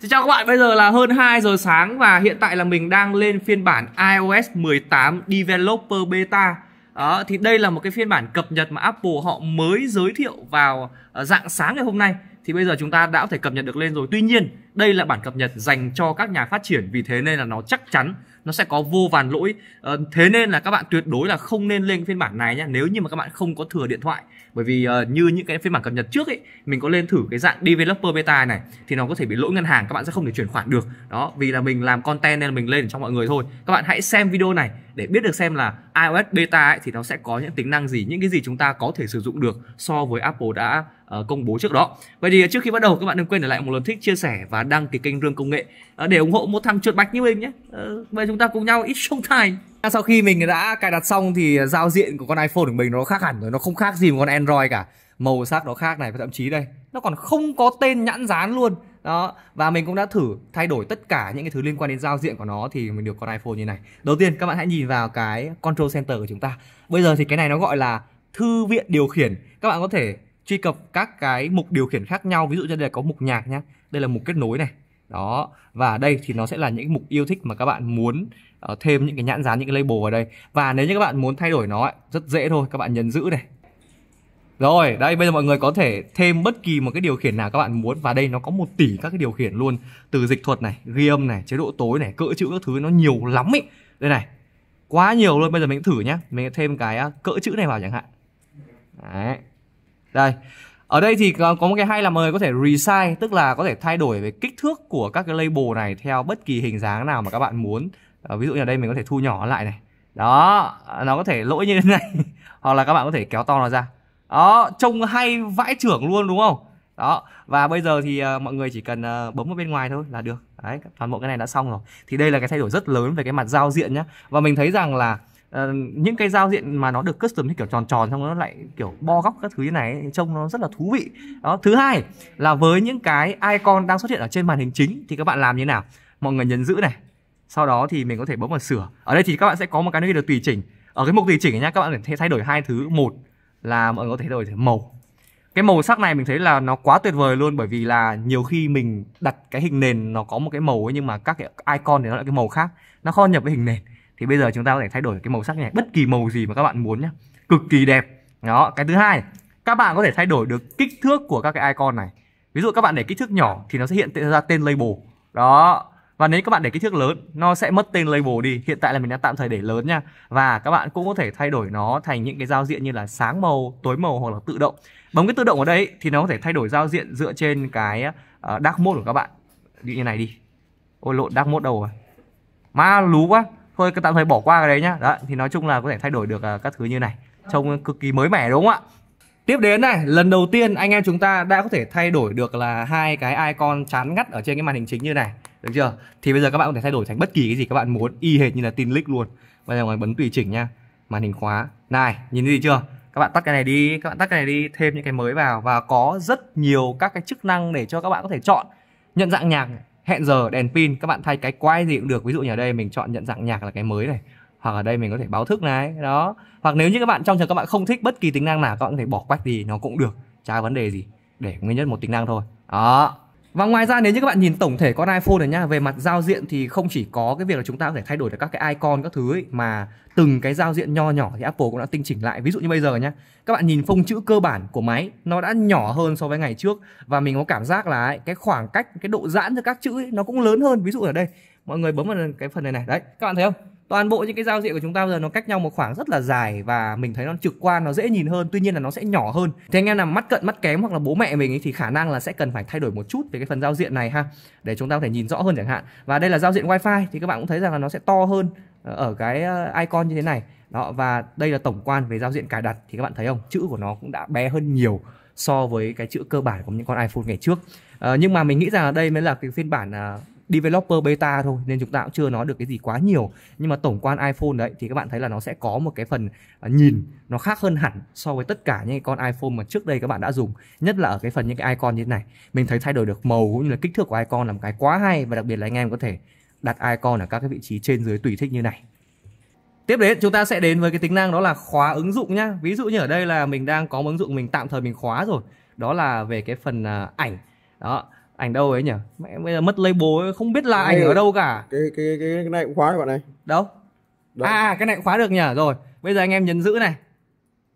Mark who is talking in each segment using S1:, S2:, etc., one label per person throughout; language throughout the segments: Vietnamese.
S1: Xin chào các bạn, bây giờ là hơn 2 giờ sáng và hiện tại là mình đang lên phiên bản iOS 18 Developer Beta đó, Thì đây là một cái phiên bản cập nhật mà Apple họ mới giới thiệu vào ờ, dạng sáng ngày hôm nay Thì bây giờ chúng ta đã có thể cập nhật được lên rồi Tuy nhiên đây là bản cập nhật dành cho các nhà phát triển vì thế nên là nó chắc chắn nó sẽ có vô vàn lỗi ờ, thế nên là các bạn tuyệt đối là không nên lên cái phiên bản này nhé nếu như mà các bạn không có thừa điện thoại bởi vì ờ, như những cái phiên bản cập nhật trước ấy mình có lên thử cái dạng developer beta này thì nó có thể bị lỗi ngân hàng các bạn sẽ không thể chuyển khoản được đó vì là mình làm content nên là mình lên cho mọi người thôi các bạn hãy xem video này để biết được xem là iOS beta ấy, thì nó sẽ có những tính năng gì những cái gì chúng ta có thể sử dụng được so với Apple đã ờ, công bố trước đó vậy thì trước khi bắt đầu các bạn đừng quên để lại một lượt thích chia sẻ và đăng ký kênh Rương Công Nghệ ờ, để ủng hộ một thằng trượt bạch như mình nhé. Vậy ờ, chúng ta cùng nhau ít showtime. Sau khi mình đã cài đặt xong thì giao diện của con iPhone của mình nó khác hẳn rồi, nó không khác gì một con Android cả. Màu sắc nó khác này và thậm chí đây, nó còn không có tên nhãn dán luôn. Đó, và mình cũng đã thử thay đổi tất cả những cái thứ liên quan đến giao diện của nó thì mình được con iPhone như này. Đầu tiên các bạn hãy nhìn vào cái control center của chúng ta. Bây giờ thì cái này nó gọi là thư viện điều khiển. Các bạn có thể truy cập các cái mục điều khiển khác nhau ví dụ như đây là có mục nhạc nhé đây là mục kết nối này đó và đây thì nó sẽ là những mục yêu thích mà các bạn muốn uh, thêm những cái nhãn dán những cái label vào đây và nếu như các bạn muốn thay đổi nó ấy, rất dễ thôi các bạn nhấn giữ này rồi đây bây giờ mọi người có thể thêm bất kỳ một cái điều khiển nào các bạn muốn và đây nó có một tỷ các cái điều khiển luôn từ dịch thuật này ghi âm này chế độ tối này cỡ chữ các thứ nó nhiều lắm ý đây này quá nhiều luôn bây giờ mình thử nhá mình thêm cái ờ, cỡ chữ này vào chẳng hạn đấy đây ở đây thì có một cái hay là mời có thể resize tức là có thể thay đổi về kích thước của các cái label này theo bất kỳ hình dáng nào mà các bạn muốn à, ví dụ như ở đây mình có thể thu nhỏ lại này đó nó có thể lỗi như thế này hoặc là các bạn có thể kéo to nó ra đó trông hay vãi trưởng luôn đúng không đó và bây giờ thì uh, mọi người chỉ cần uh, bấm vào bên ngoài thôi là được đấy toàn bộ cái này đã xong rồi thì đây là cái thay đổi rất lớn về cái mặt giao diện nhá và mình thấy rằng là uh, những cái giao diện mà nó được custom như kiểu tròn tròn xong nó lại kiểu bo góc các thứ như này trông nó rất là thú vị đó thứ hai là với những cái icon đang xuất hiện ở trên màn hình chính thì các bạn làm như nào mọi người nhấn giữ này sau đó thì mình có thể bấm vào sửa ở đây thì các bạn sẽ có một cái nơi được tùy chỉnh ở cái mục tùy chỉnh nhá các bạn có thể thay đổi hai thứ một là mọi người có thể đổi thành màu cái màu sắc này mình thấy là nó quá tuyệt vời luôn bởi vì là nhiều khi mình đặt cái hình nền nó có một cái màu ấy nhưng mà các cái icon thì nó lại cái màu khác nó kho nhập với hình nền thì bây giờ chúng ta có thể thay đổi cái màu sắc này bất kỳ màu gì mà các bạn muốn nhé cực kỳ đẹp đó cái thứ hai các bạn có thể thay đổi được kích thước của các cái icon này ví dụ các bạn để kích thước nhỏ thì nó sẽ hiện ra tên label đó và nếu các bạn để kích thước lớn nó sẽ mất tên label đi hiện tại là mình đã tạm thời để lớn nha và các bạn cũng có thể thay đổi nó thành những cái giao diện như là sáng màu tối màu hoặc là tự động bấm cái tự động ở đây thì nó có thể thay đổi giao diện dựa trên cái ờ, dark mode của các bạn như này đi ôi lộn dark mode đâu rồi ma lú quá thôi cứ tạm thời bỏ qua cái đấy nhá đó thì nói chung là có thể thay đổi được à, các thứ như này trông cực kỳ mới mẻ đúng không ạ Tiếp đến này, lần đầu tiên anh em chúng ta đã có thể thay đổi được là hai cái icon chán ngắt ở trên cái màn hình chính như này. Được chưa? Thì bây giờ các bạn có thể thay đổi thành bất kỳ cái gì các bạn muốn y hệt như là tin lick luôn. Bây giờ ngoài bấm tùy chỉnh nha. Màn hình khóa. Này, nhìn thấy gì chưa? Các bạn tắt cái này đi, các bạn tắt cái này đi, thêm những cái mới vào và có rất nhiều các cái chức năng để cho các bạn có thể chọn. Nhận dạng nhạc, hẹn giờ đèn pin các bạn thay cái quay gì cũng được ví dụ như ở đây mình chọn nhận dạng nhạc là cái mới này hoặc ở đây mình có thể báo thức này đó hoặc nếu như các bạn trong trường các bạn không thích bất kỳ tính năng nào các bạn có thể bỏ quách thì nó cũng được chả vấn đề gì để nguyên nhất một tính năng thôi đó và ngoài ra nếu như các bạn nhìn tổng thể con iPhone này nhá, về mặt giao diện thì không chỉ có cái việc là chúng ta có thể thay đổi được các cái icon các thứ ấy, mà từng cái giao diện nho nhỏ thì Apple cũng đã tinh chỉnh lại. Ví dụ như bây giờ nhá, các bạn nhìn phông chữ cơ bản của máy nó đã nhỏ hơn so với ngày trước và mình có cảm giác là ấy, cái khoảng cách cái độ giãn giữa các chữ ấy, nó cũng lớn hơn. Ví dụ ở đây mọi người bấm vào cái phần này này đấy các bạn thấy không toàn bộ những cái giao diện của chúng ta bây giờ nó cách nhau một khoảng rất là dài và mình thấy nó trực quan nó dễ nhìn hơn tuy nhiên là nó sẽ nhỏ hơn thế anh em nào mắt cận mắt kém hoặc là bố mẹ mình ấy thì khả năng là sẽ cần phải thay đổi một chút về cái phần giao diện này ha để chúng ta có thể nhìn rõ hơn chẳng hạn và đây là giao diện wifi thì các bạn cũng thấy rằng là nó sẽ to hơn ờ, ở cái ờ, icon như thế này đó và đây là tổng quan về giao diện cài đặt thì các bạn thấy không chữ của nó cũng đã bé hơn nhiều so với cái chữ cơ bản của những con iPhone ngày trước à, nhưng mà mình nghĩ rằng ở đây mới là cái phiên bản developer beta thôi nên chúng ta cũng chưa nói được cái gì quá nhiều nhưng mà tổng quan iPhone đấy thì các bạn thấy là nó sẽ có một cái phần à, nhìn nó khác hơn hẳn so với tất cả những con iPhone mà trước đây các bạn đã dùng nhất là ở cái phần những cái icon như thế này mình thấy thay đổi được màu cũng như là kích thước của icon là một cái quá hay và đặc biệt là anh em có thể đặt icon ở các cái vị trí trên dưới tùy thích như này Tiếp đến chúng ta sẽ đến với cái tính năng đó là khóa ứng dụng nhá. Ví dụ như ở đây là mình đang có một ứng dụng mình tạm thời mình khóa rồi. Đó là về cái phần à, ảnh. Đó, ảnh đâu ấy nhỉ mẹ bây giờ mất label không biết là ảnh ở đâu cả cái cái cái, cái này cũng khóa được bạn này đâu Đấy. à cái này cũng khóa được nhỉ rồi bây giờ anh em nhấn giữ này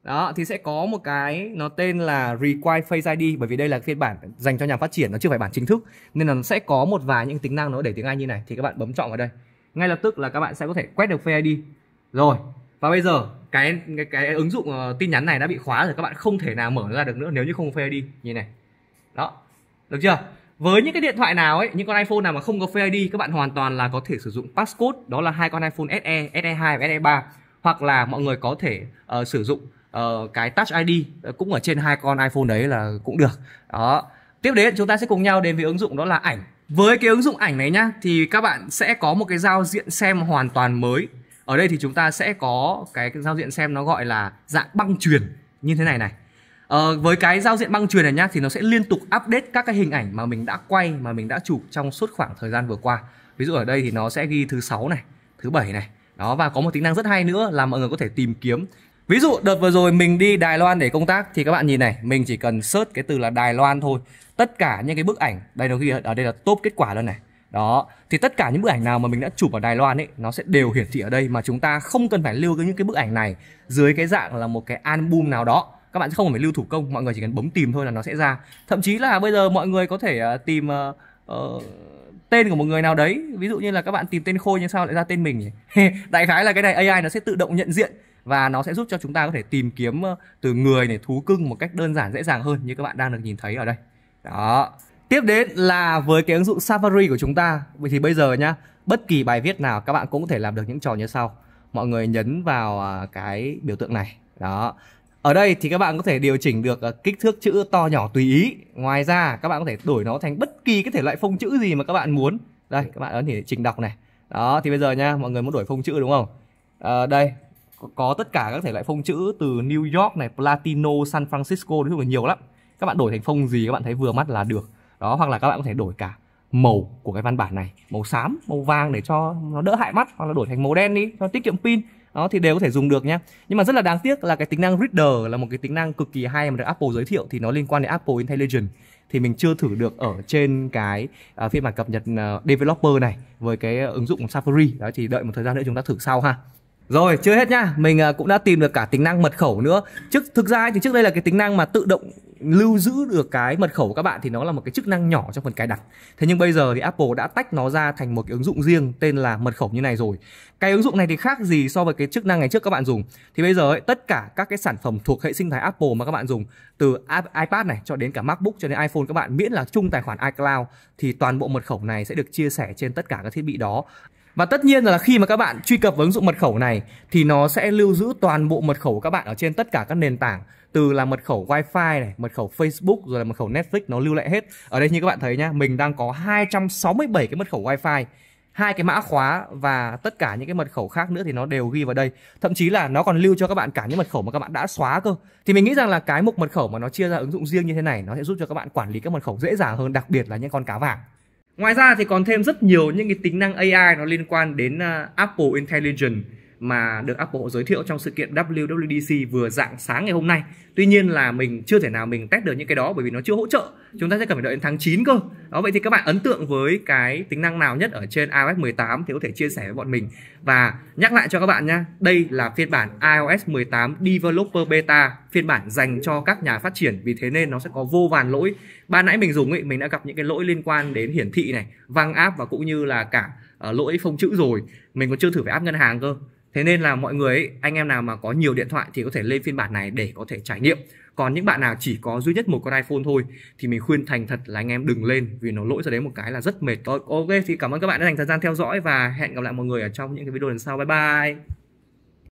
S1: đó thì sẽ có một cái nó tên là require face id bởi vì đây là phiên bản dành cho nhà phát triển nó chưa phải bản chính thức nên là nó sẽ có một vài những tính năng nó để tiếng anh như này thì các bạn bấm chọn vào đây ngay lập tức là các bạn sẽ có thể quét được face id rồi và bây giờ cái cái, cái ứng dụng uh, tin nhắn này đã bị khóa rồi các bạn không thể nào mở ra được nữa nếu như không face id như này đó được chưa với những cái điện thoại nào ấy những con iPhone nào mà không có Face ID các bạn hoàn toàn là có thể sử dụng passcode đó là hai con iPhone SE SE2 và SE3 hoặc là mọi người có thể uh, sử dụng uh, cái Touch ID ờ, cũng ở trên hai con iPhone đấy là cũng được đó tiếp đến chúng ta sẽ cùng nhau đến với ứng dụng đó là ảnh với cái ứng dụng ảnh này nhá thì các bạn sẽ có một cái giao diện xem hoàn toàn mới ở đây thì chúng ta sẽ có cái, cái giao diện xem nó gọi là dạng băng truyền như thế này này Ờ, với cái giao diện băng truyền này nhá thì nó sẽ liên tục update các cái hình ảnh mà mình đã quay mà mình đã chụp trong suốt khoảng thời gian vừa qua. Ví dụ ở đây thì nó sẽ ghi thứ sáu này, thứ bảy này. Đó và có một tính năng rất hay nữa là mọi người có thể tìm kiếm. Ví dụ đợt vừa rồi mình đi Đài Loan để công tác thì các bạn nhìn này, mình chỉ cần search cái từ là Đài Loan thôi. Tất cả những cái bức ảnh, đây nó ghi ở đây là top kết quả luôn này. Đó, thì tất cả những bức ảnh nào mà mình đã chụp ở Đài Loan ấy nó sẽ đều hiển thị ở đây mà chúng ta không cần phải lưu những cái bức ảnh này dưới cái dạng là một cái album nào đó các bạn sẽ không phải lưu thủ công mọi người chỉ cần bấm tìm thôi là nó sẽ ra thậm chí là bây giờ mọi người có thể à, tìm uh, tên của một người nào đấy ví dụ như là các bạn tìm tên khôi nhưng sao lại ra tên mình nhỉ đại khái là cái này ai nó sẽ tự động nhận diện và nó sẽ giúp cho chúng ta có thể tìm kiếm ờ, từ người này thú cưng một cách đơn giản dễ dàng hơn như các bạn đang được nhìn thấy ở đây đó tiếp đến là với cái ứng dụng Safari của chúng ta thì bây giờ nhá bất kỳ bài viết nào các bạn cũng có thể làm được những trò như sau mọi người nhấn vào à, cái biểu tượng này đó ở đây thì các bạn có thể điều chỉnh được ờ, kích thước chữ to nhỏ tùy ý. Ngoài ra các bạn có thể đổi nó thành bất kỳ cái thể loại phông chữ gì mà các bạn muốn. Đây các bạn có thể chỉnh đọc này. Đó thì bây giờ nha, mọi người muốn đổi phông chữ đúng không? À, đây có tất cả các thể loại phông chữ từ New York này, Platino, San Francisco nói chung là nhiều lắm. Các bạn đổi thành phông gì các bạn thấy vừa mắt là được. Đó hoặc là các bạn có thể đổi cả màu của cái văn bản này, màu xám, màu vàng để cho nó đỡ hại mắt hoặc là đổi thành màu đen đi cho tiết kiệm pin đó thì đều có thể dùng được nhé nhưng mà rất là đáng tiếc là cái tính năng reader là một cái tính năng cực kỳ hay mà được Apple giới thiệu thì nó liên quan đến Apple Intelligence thì mình chưa thử được ở trên cái uh, phiên bản cập nhật uh, developer này với cái ứng dụng Safari đó thì đợi một thời gian nữa chúng ta thử sau ha rồi chưa hết nhá mình uh, cũng đã tìm được cả tính năng mật khẩu nữa trước thực ra thì trước đây là cái tính năng mà tự động lưu giữ được cái mật khẩu của các bạn thì nó là một cái chức năng nhỏ trong phần cài đặt thế nhưng bây giờ thì apple đã tách nó ra thành một cái ứng dụng riêng tên là mật khẩu như này rồi cái ứng dụng này thì khác gì so với cái chức năng ngày trước các bạn dùng thì bây giờ ấy, tất cả các cái sản phẩm thuộc hệ sinh thái apple mà các bạn dùng từ ipad này cho đến cả macbook cho đến iphone các bạn miễn là chung tài khoản icloud thì toàn bộ mật khẩu này sẽ được chia sẻ trên tất cả các thiết bị đó và tất nhiên là khi mà các bạn truy cập vào ứng dụng mật khẩu này thì nó sẽ lưu giữ toàn bộ mật khẩu của các bạn ở trên tất cả các nền tảng từ là mật khẩu wifi này mật khẩu facebook rồi là mật khẩu netflix nó lưu lại hết ở đây như các bạn thấy nhá mình đang có 267 cái mật khẩu wifi hai cái mã khóa và tất cả những cái mật khẩu khác nữa thì nó đều ghi vào đây thậm chí là nó còn lưu cho các bạn cả những mật khẩu mà các bạn đã xóa cơ thì mình nghĩ rằng là cái mục mật khẩu mà nó chia ra ứng dụng riêng như thế này nó sẽ giúp cho các bạn quản lý các mật khẩu dễ dàng hơn đặc biệt là những con cá vàng ngoài ra thì còn thêm rất nhiều những cái tính năng AI nó liên quan đến à, Apple Intelligence mà được Apple giới thiệu trong sự kiện WWDC vừa dạng sáng ngày hôm nay. Tuy nhiên là mình chưa thể nào mình test được những cái đó bởi vì nó chưa hỗ trợ. Chúng ta sẽ cần phải đợi đến tháng 9 cơ. Đó vậy thì các bạn ấn tượng với cái tính năng nào nhất ở trên iOS 18 thì có thể chia sẻ với bọn mình. Và nhắc lại cho các bạn nhá, đây là phiên bản iOS 18 Developer Beta, phiên bản dành cho các nhà phát triển vì thế nên nó sẽ có vô vàn lỗi. Ban nãy mình dùng ấy, mình đã gặp những cái lỗi liên quan đến hiển thị này, văng app và cũng như là cả À, lỗi phông chữ rồi mình còn chưa thử phải áp ngân hàng cơ thế nên là mọi người ấy, anh em nào mà có nhiều điện thoại thì có thể lên phiên bản này để có thể trải nghiệm còn những bạn nào chỉ có duy nhất một con iPhone thôi thì mình khuyên thành thật là anh em đừng lên vì nó lỗi ra đấy một cái là rất mệt thôi ok thì cảm ơn các bạn đã dành thời gian theo dõi và hẹn gặp lại mọi người ở trong những cái video lần sau bye bye